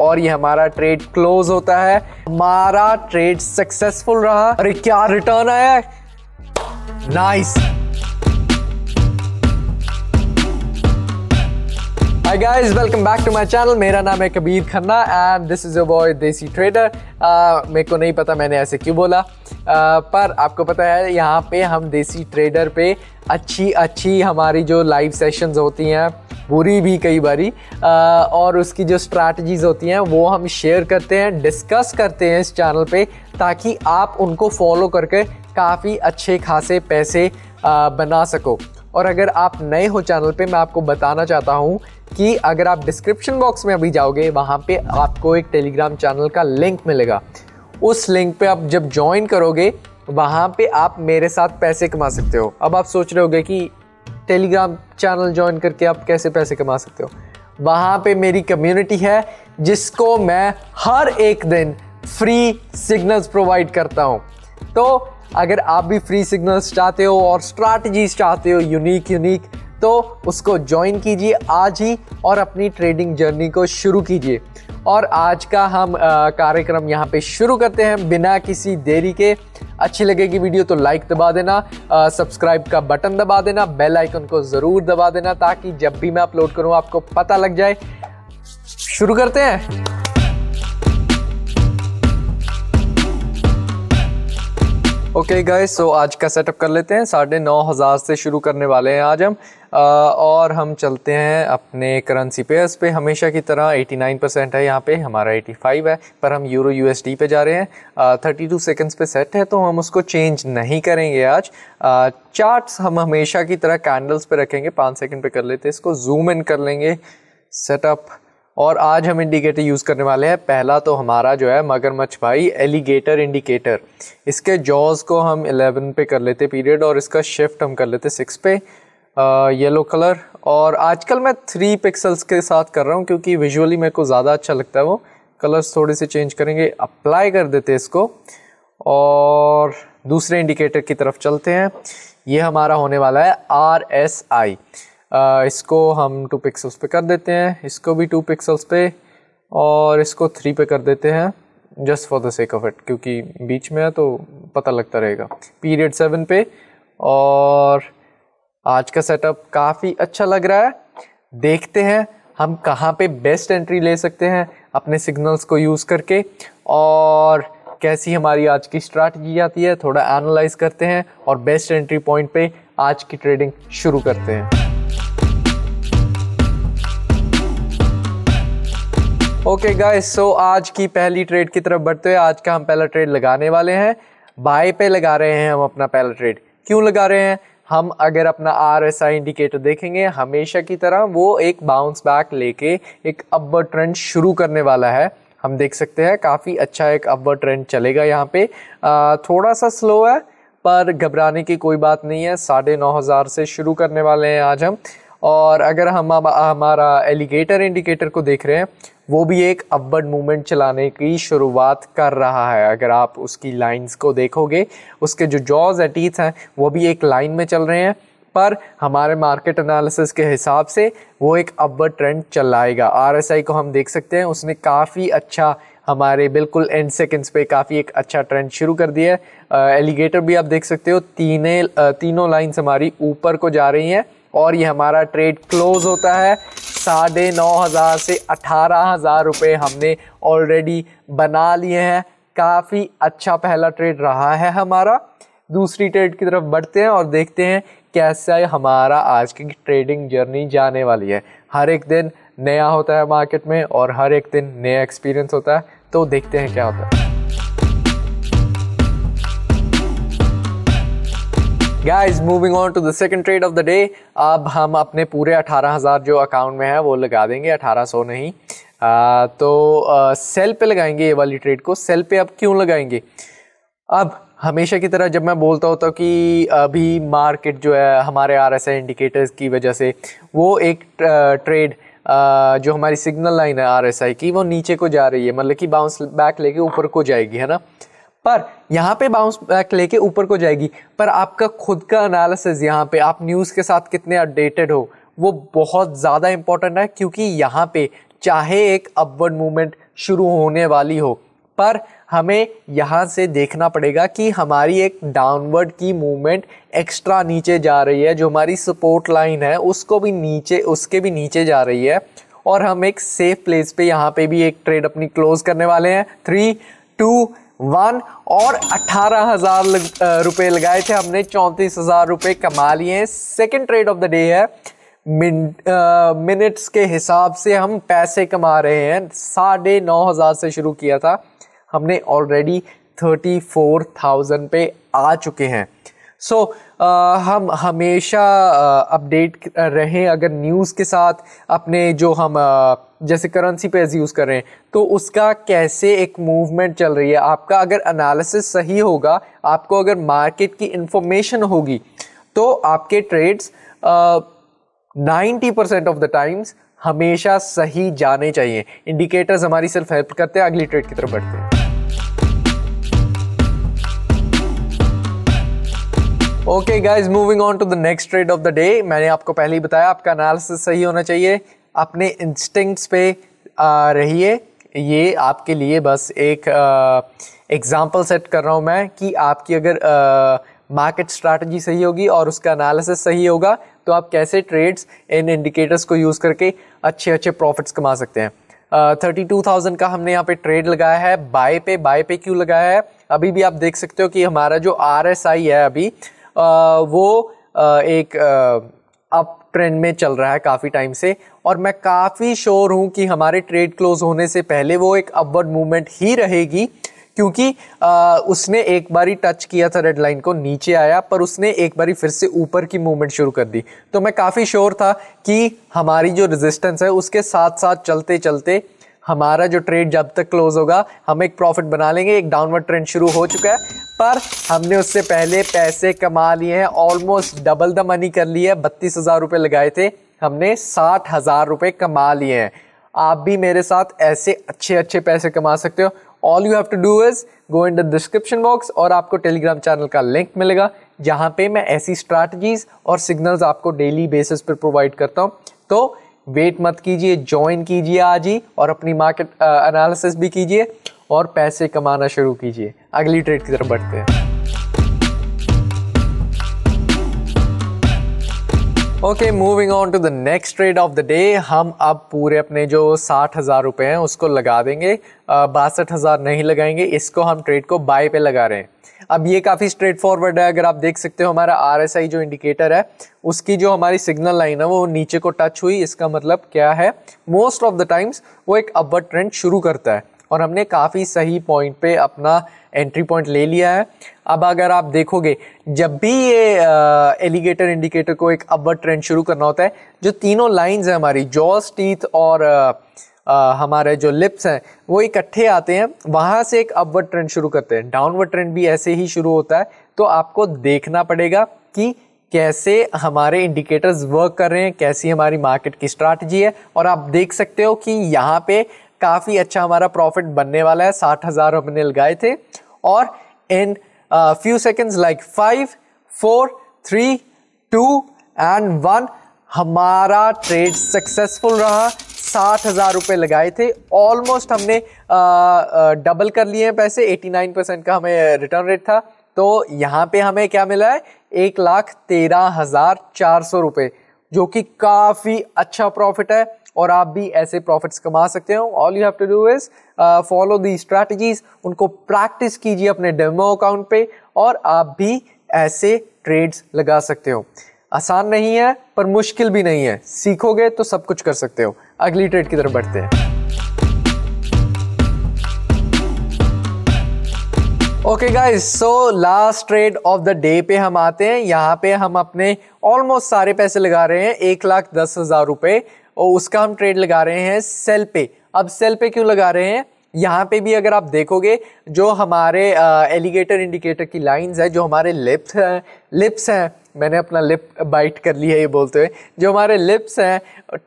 और ये हमारा ट्रेड क्लोज होता है हमारा ट्रेड सक्सेसफुल रहा अरे क्या रिटर्न आया nice nice. Hi guys, welcome back to my channel मेरा नाम है Kabir Khanna and this is a boy desi trader मेरे को नहीं पता मैंने ऐसे क्यों बोला uh, पर आपको पता है यहाँ पे हम देसी ट्रेडर पे अच्छी अच्छी हमारी जो लाइव सेशंस होती हैं बुरी भी कई बारी आ, uh, और उसकी जो स्ट्रैटजीज़ होती हैं वो हम शेयर करते हैं डिस्कस करते हैं इस चैनल पे ताकि आप उनको फॉलो करके काफ़ी अच्छे खासे पैसे आ, uh, बना सको और अगर आप नए हो चैनल पे मैं आपको बताना चाहता हूँ कि अगर आप डिस्क्रिप्शन बॉक्स में अभी जाओगे वहाँ पे आपको एक टेलीग्राम चैनल का लिंक मिलेगा उस लिंक पे आप जब ज्वाइन करोगे वहाँ पे आप मेरे साथ पैसे कमा सकते हो अब आप सोच रहे होगे कि टेलीग्राम चैनल ज्वाइन करके आप कैसे पैसे कमा सकते हो वहाँ पे मेरी कम्युनिटी है जिसको मैं हर एक दिन फ्री सिग्नल्स प्रोवाइड करता हूँ तो अगर आप भी फ्री सिग्नल्स चाहते हो और स्ट्रैटेजीज चाहते हो यूनिक यूनिक तो उसको ज्वाइन कीजिए आज ही और अपनी ट्रेडिंग जर्नी को शुरू कीजिए और आज का हम कार्यक्रम यहाँ पे शुरू करते हैं बिना किसी देरी के अच्छी लगेगी वीडियो तो लाइक दबा देना सब्सक्राइब का बटन दबा देना बेल आइकन को ज़रूर दबा देना ताकि जब भी मैं अपलोड करूँ आपको पता लग जाए शुरू करते हैं ओके गाइस सो आज का सेटअप कर लेते हैं साढ़े नौ हज़ार से शुरू करने वाले हैं आज हम आ, और हम चलते हैं अपने करेंसी पेयर्स पे हमेशा की तरह 89 परसेंट है यहाँ पे हमारा 85 है पर हम यूरो यूएसडी पे जा रहे हैं आ, 32 सेकेंड्स पे सेट है तो हम उसको चेंज नहीं करेंगे आज आ, चार्ट्स हम हमेशा की तरह कैंडल्स पे रखेंगे पाँच सेकेंड पे कर लेते हैं इसको जूम इन कर लेंगे सेटअप और आज हम इंडिकेटर यूज़ करने वाले हैं पहला तो हमारा जो है मगरमच्छ भाई एलिगेटर इंडिकेटर इसके जॉज को हम 11 पे कर लेते पीरियड और इसका शिफ्ट हम कर लेते 6 पे येलो कलर और आजकल मैं थ्री पिक्सल्स के साथ कर रहा हूँ क्योंकि विजुअली मेरे को ज़्यादा अच्छा लगता है वो कलर्स थोड़े से चेंज करेंगे अप्लाई कर देते इसको और दूसरे इंडिकेटर की तरफ चलते हैं ये हमारा होने वाला है आर एस आई आ, इसको हम टू पिक्सल्स पे कर देते हैं इसको भी टू पिक्सल्स पे और इसको थ्री पे कर देते हैं just for the sake of it क्योंकि बीच में है तो पता लगता रहेगा पीरियड सेवन पे और आज का सेटअप काफ़ी अच्छा लग रहा है देखते हैं हम कहाँ पे बेस्ट एंट्री ले सकते हैं अपने सिग्नल्स को यूज़ करके और कैसी हमारी आज की स्ट्रैटेजी आती है थोड़ा एनालाइज करते हैं और बेस्ट एंट्री पॉइंट पे आज की ट्रेडिंग शुरू करते हैं ओके गाइस सो आज की पहली ट्रेड की तरफ बढ़ते हुए आज का हम पहला ट्रेड लगाने वाले हैं बाय पे लगा रहे हैं हम अपना पहला ट्रेड क्यों लगा रहे हैं हम अगर अपना आर एस आई इंडिकेटर देखेंगे हमेशा की तरह वो एक बाउंस बैक लेके एक अपर ट्रेंड शुरू करने वाला है हम देख सकते हैं काफ़ी अच्छा एक अपर ट्रेंड चलेगा यहाँ पे आ, थोड़ा सा स्लो है पर घबराने की कोई बात नहीं है साढ़े नौ हज़ार से शुरू करने वाले हैं आज हम और अगर हम हमारा एलिगेटर इंडिकेटर को देख रहे हैं वो भी एक अपवर्ड मूवमेंट चलाने की शुरुआत कर रहा है अगर आप उसकी लाइंस को देखोगे उसके जो जॉज टीथ हैं वो भी एक लाइन में चल रहे हैं पर हमारे मार्केट एनालिसिस के हिसाब से वो एक अपवर्ड ट्रेंड चलाएगा आई को हम देख सकते हैं उसने काफ़ी अच्छा हमारे बिल्कुल एंड सेकेंड्स पे काफ़ी एक अच्छा ट्रेंड शुरू कर दिया है एलिगेटर भी आप देख सकते हो तीन तीनों लाइन्स हमारी ऊपर को जा रही हैं और ये हमारा ट्रेड क्लोज होता है साढ़े नौ हज़ार से अठारह हज़ार रुपये हमने ऑलरेडी बना लिए हैं काफ़ी अच्छा पहला ट्रेड रहा है हमारा दूसरी ट्रेड की तरफ बढ़ते हैं और देखते हैं कैसा है हमारा आज की ट्रेडिंग जर्नी जाने वाली है हर एक दिन नया होता है मार्केट में और हर एक दिन नया एक्सपीरियंस होता है तो देखते हैं क्या होता है guys moving on to the second trade of the day अब हम अपने पूरे 18,000 जो अकाउंट में है वो लगा देंगे 1800 नहीं आ, तो आ, सेल पे लगाएंगे ये वाली ट्रेड को सेल पे अब क्यों लगाएंगे अब हमेशा की तरह जब मैं बोलता होता हूँ कि अभी मार्केट जो है हमारे आर एस इंडिकेटर्स की वजह से वो एक ट्रेड जो हमारी सिग्नल लाइन है आर की वो नीचे को जा रही है मतलब कि बाउंस बैक लेके ऊपर को जाएगी है ना पर यहाँ पे बाउंस बैक लेके ऊपर को जाएगी पर आपका खुद का एनालिसिस यहाँ पे आप न्यूज़ के साथ कितने अपडेटेड हो वो बहुत ज़्यादा इंपॉर्टेंट है क्योंकि यहाँ पे चाहे एक अपवर्ड मूवमेंट शुरू होने वाली हो पर हमें यहाँ से देखना पड़ेगा कि हमारी एक डाउनवर्ड की मूवमेंट एक्स्ट्रा नीचे जा रही है जो हमारी सपोर्ट लाइन है उसको भी नीचे उसके भी नीचे जा रही है और हम एक सेफ प्लेस पे यहाँ पे भी एक ट्रेड अपनी क्लोज करने वाले हैं थ्री टू वन और अट्ठारह हज़ार रुपये लगाए थे हमने चौंतीस हज़ार रुपये कमा लिए हैं second trade of the day है मिनट्स के हिसाब से हम पैसे कमा रहे हैं साढ़े नौ हज़ार से शुरू किया था हमने ऑलरेडी थर्टी फोर थाउजेंड पे आ चुके हैं सो so, हम हमेशा अपडेट रहें अगर न्यूज़ के साथ अपने जो हम जैसे करेंसी पेज यूज़ कर रहे हैं तो उसका कैसे एक मूवमेंट चल रही है आपका अगर एनालिसिस सही होगा आपको अगर मार्केट की इंफॉर्मेशन होगी तो आपके trades 90 percent of the times हमेशा सही जाने चाहिए इंडिकेटर्स हमारी सेल्फ हेल्प करते हैं अगली ट्रेड की तरफ बढ़ते हैं okay guys moving on to the next trade of the day मैंने आपको पहले ही बताया आपका एनालिसिस सही होना चाहिए अपने इंस्टिंक्ट्स पे रहिए ये आपके लिए बस एक एग्जांपल सेट कर रहा हूँ मैं कि आपकी अगर आ, मार्केट स्ट्रैटेजी सही होगी और उसका एनालिसिस सही होगा तो आप कैसे ट्रेड्स इन इंडिकेटर्स को यूज़ करके अच्छे अच्छे प्रॉफिट्स कमा सकते हैं थर्टी टू थाउजेंड का हमने यहाँ पे ट्रेड लगाया है बाय पे बाय पे क्यों लगाया है अभी भी आप देख सकते हो कि हमारा जो आर एस आई है अभी आ, वो आ, एक अप ट्रेंड में चल रहा है काफ़ी टाइम से और मैं काफ़ी श्योर हूँ कि हमारे ट्रेड क्लोज होने से पहले वो एक अपवर्ड मूवमेंट ही रहेगी क्योंकि आ, उसने एक बारी टच किया था रेड लाइन को नीचे आया पर उसने एक बारी फिर से ऊपर की मूवमेंट शुरू कर दी तो मैं काफ़ी श्योर था कि हमारी जो रेजिस्टेंस है उसके साथ साथ चलते चलते हमारा जो ट्रेड जब तक क्लोज होगा हम एक प्रॉफिट बना लेंगे एक डाउनवर्ड ट्रेंड शुरू हो चुका है पर हमने उससे पहले पैसे कमा लिए हैं ऑलमोस्ट डबल द मनी कर लिया है बत्तीस हज़ार रुपये लगाए थे हमने साठ हज़ार रुपये कमा लिए हैं आप भी मेरे साथ ऐसे अच्छे अच्छे पैसे कमा सकते हो all you have to do is go in the description box और आपको टेलीग्राम चैनल का लिंक मिलेगा जहाँ पे मैं ऐसी स्ट्रैटेजीज और सिग्नल्स आपको डेली बेसिस पर प्रोवाइड करता हूँ तो वेट मत कीजिए ज्वाइन कीजिए आज ही और अपनी मार्केट एनालिसिस uh, भी कीजिए और पैसे कमाना शुरू कीजिए अगली ट्रेड की तरफ बढ़ते हैं okay moving on to the next trade of the day हम अब पूरे अपने जो साठ हज़ार रुपये हैं उसको लगा देंगे बासठ हज़ार नहीं लगाएंगे इसको हम ट्रेड को बाय पे लगा रहे हैं अब ये काफ़ी स्ट्रेट फॉरवर्ड है अगर आप देख सकते हो हमारा आर जो इंडिकेटर है उसकी जो हमारी सिग्नल लाइन है वो नीचे को टच हुई इसका मतलब क्या है मोस्ट ऑफ द टाइम्स वो एक अपर ट्रेंड शुरू करता है और हमने काफ़ी सही पॉइंट पे अपना एंट्री पॉइंट ले लिया है अब अगर आप देखोगे जब भी ये एलिगेटर इंडिकेटर को एक अपवर्ड ट्रेंड शुरू करना होता है जो तीनों लाइंस हैं हमारी जॉस टीथ और आ, आ, हमारे जो लिप्स हैं वो इकट्ठे आते हैं वहाँ से एक अपवर्ड ट्रेंड शुरू करते हैं डाउनवर्ड ट्रेंड भी ऐसे ही शुरू होता है तो आपको देखना पड़ेगा कि कैसे हमारे इंडिकेटर्स वर्क कर रहे हैं कैसी हमारी मार्केट की स्ट्रैटेजी है और आप देख सकते हो कि यहाँ पे काफ़ी अच्छा हमारा प्रॉफिट बनने वाला है साठ हज़ार हमने लगाए थे और in few seconds like five four three two and one हमारा ट्रेड सक्सेसफुल रहा साठ हज़ार रुपये लगाए थे ऑलमोस्ट हमने आ, आ, डबल कर लिए हैं पैसे 89 परसेंट का हमें रिटर्न रेट था तो यहाँ पे हमें क्या मिला है एक लाख तेरह हज़ार चार सौ रुपये जो कि काफ़ी अच्छा प्रॉफिट है और आप भी ऐसे प्रॉफिट्स कमा सकते हो all you have to do is follow the strategies उनको प्रैक्टिस कीजिए अपने डेमो अकाउंट पे और आप भी ऐसे ट्रेड्स लगा सकते हो आसान नहीं है पर मुश्किल भी नहीं है सीखोगे तो सब कुछ कर सकते हो अगली ट्रेड की तरफ बढ़ते हैं okay guys so last trade of the day पे हम आते हैं यहाँ पे हम अपने ऑलमोस्ट सारे पैसे लगा रहे हैं एक लाख दस हज़ार रुपये और उसका हम ट्रेड लगा रहे हैं सेल पे अब सेल पे क्यों लगा रहे हैं यहाँ पे भी अगर आप देखोगे जो हमारे एलिगेटर इंडिकेटर की लाइंस है जो हमारे लिप्स हैं लिप्स हैं मैंने अपना लिप बाइट कर लिया है ये बोलते हुए जो हमारे लिप्स हैं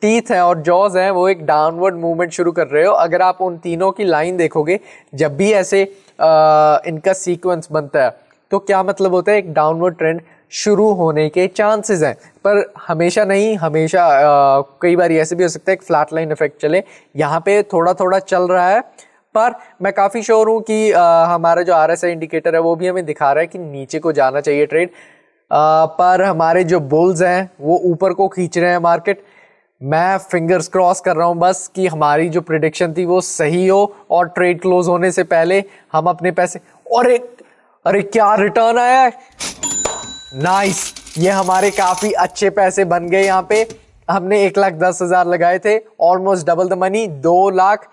टीथ हैं और जॉज हैं वो एक डाउनवर्ड मूवमेंट शुरू कर रहे हो अगर आप उन तीनों की लाइन देखोगे जब भी ऐसे आ, इनका सीक्वेंस बनता है तो क्या मतलब होता है एक डाउनवर्ड ट्रेंड शुरू होने के चांसेस हैं पर हमेशा नहीं हमेशा आ, कई बार ऐसे भी हो सकता है एक फ्लैट लाइन इफेक्ट चले यहाँ पे थोड़ा थोड़ा चल रहा है पर मैं काफ़ी श्योर हूँ कि आ, हमारा जो आर इंडिकेटर है वो भी हमें दिखा रहा है कि नीचे को जाना चाहिए ट्रेड आ, पर हमारे जो बुल्स हैं वो ऊपर को खींच रहे हैं मार्केट मैं फिंगर्स क्रॉस कर रहा हूँ बस कि हमारी जो प्रिडिक्शन थी वो सही हो और ट्रेड क्लोज होने से पहले हम अपने पैसे और एक अरे क्या रिटर्न आया है नाइस ये हमारे काफी अच्छे पैसे बन गए यहाँ पे हमने एक लाख दस हजार लगाए थे ऑलमोस्ट डबल द मनी दो लाख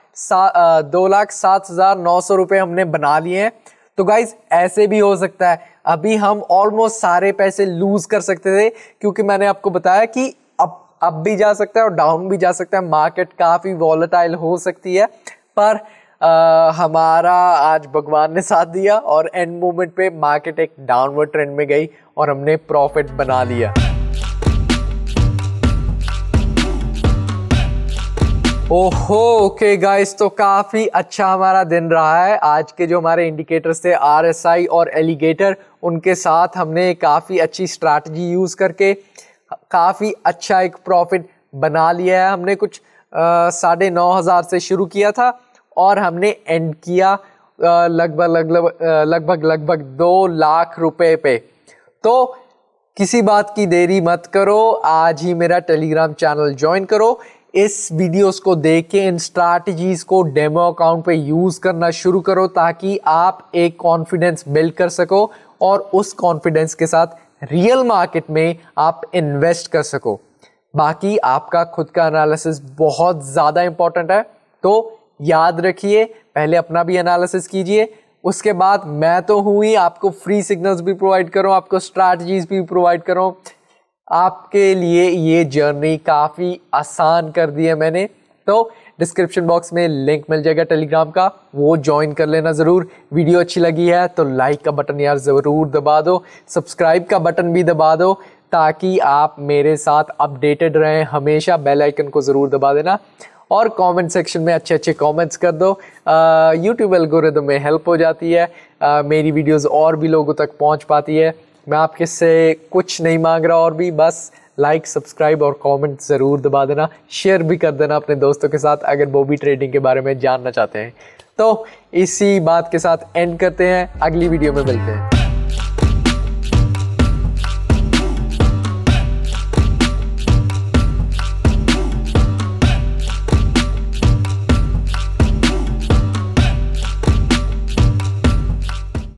दो लाख सात हजार नौ सौ रुपए हमने बना लिए हैं तो गाइज ऐसे भी हो सकता है अभी हम ऑलमोस्ट सारे पैसे लूज कर सकते थे क्योंकि मैंने आपको बताया कि अब अप भी जा सकता है और डाउन भी जा सकता है मार्केट काफ़ी वॉलेटाइल हो सकती है पर आ, हमारा आज भगवान ने साथ दिया और एंड मोमेंट पे मार्केट एक डाउनवर्ड ट्रेंड में गई और हमने प्रॉफिट बना लिया ओहो ओके गाइस तो काफ़ी अच्छा हमारा दिन रहा है आज के जो हमारे इंडिकेटर्स थे आरएसआई और एलिगेटर उनके साथ हमने काफ़ी अच्छी स्ट्रैटेजी यूज़ करके काफ़ी अच्छा एक प्रॉफिट बना लिया है हमने कुछ साढ़े नौ हज़ार से शुरू किया था और हमने एंड किया लगभग लगभग लगभग लगभग दो लाख रुपए पे तो किसी बात की देरी मत करो आज ही मेरा टेलीग्राम चैनल ज्वाइन करो इस वीडियोस को देख के इन स्ट्रैटेजीज को डेमो अकाउंट पे यूज़ करना शुरू करो ताकि आप एक कॉन्फिडेंस बिल्ड कर सको और उस कॉन्फिडेंस के साथ रियल मार्केट में आप इन्वेस्ट कर सको बाकी आपका खुद का एनालिसिस बहुत ज़्यादा इंपॉर्टेंट है तो याद रखिए पहले अपना भी एनालिसिस कीजिए उसके बाद मैं तो हूँ ही आपको फ्री सिग्नल्स भी प्रोवाइड करूँ आपको स्ट्रैटजीज भी प्रोवाइड करूँ आपके लिए ये जर्नी काफ़ी आसान कर दी है मैंने तो डिस्क्रिप्शन बॉक्स में लिंक मिल जाएगा टेलीग्राम का वो ज्वाइन कर लेना ज़रूर वीडियो अच्छी लगी है तो लाइक का बटन यार ज़रूर दबा दो सब्सक्राइब का बटन भी दबा दो ताकि आप मेरे साथ अपडेटेड रहें हमेशा बेल आइकन को ज़रूर दबा देना और कमेंट सेक्शन में अच्छे अच्छे कमेंट्स कर दो यूट्यूब एल्गोरिदम में हेल्प हो जाती है आ, मेरी वीडियोस और भी लोगों तक पहुंच पाती है मैं आपके से कुछ नहीं मांग रहा और भी बस लाइक सब्सक्राइब और कमेंट ज़रूर दबा देना शेयर भी कर देना अपने दोस्तों के साथ अगर वो भी ट्रेडिंग के बारे में जानना चाहते हैं तो इसी बात के साथ एंड करते हैं अगली वीडियो में मिलते हैं